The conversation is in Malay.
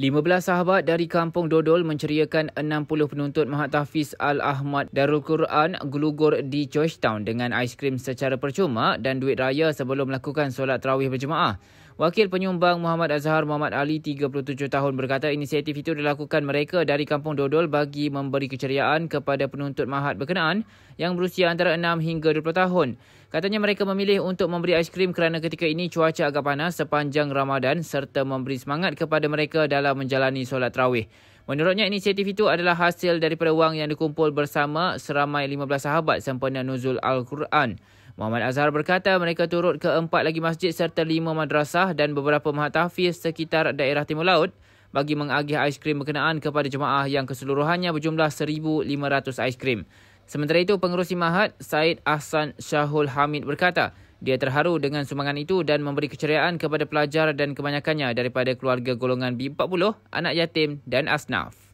15 sahabat dari kampung Dodol menceriakan 60 penuntut Mahatafiz Al-Ahmad Darul Quran Gelugur di Georgetown dengan aiskrim secara percuma dan duit raya sebelum melakukan solat terawih berjemaah. Wakil penyumbang Muhammad Azhar Muhammad Ali 37 tahun berkata inisiatif itu dilakukan mereka dari kampung Dodol bagi memberi keceriaan kepada penuntut mahat berkenaan yang berusia antara 6 hingga 20 tahun. Katanya mereka memilih untuk memberi aiskrim kerana ketika ini cuaca agak panas sepanjang Ramadan serta memberi semangat kepada mereka dalam menjalani solat terawih. Menurutnya inisiatif itu adalah hasil daripada wang yang dikumpul bersama seramai 15 sahabat sempena nuzul Al-Quran. Muhammad Azhar berkata mereka turut ke empat lagi masjid serta lima madrasah dan beberapa mahatafiz sekitar daerah Timur Laut bagi mengagih aiskrim berkenaan kepada jemaah yang keseluruhannya berjumlah 1,500 aiskrim. krim. Sementara itu, pengurusi Mahat Said Ahsan Shahul Hamid berkata, dia terharu dengan sumbangan itu dan memberi keceriaan kepada pelajar dan kebanyakannya daripada keluarga golongan B40, anak yatim dan asnaf.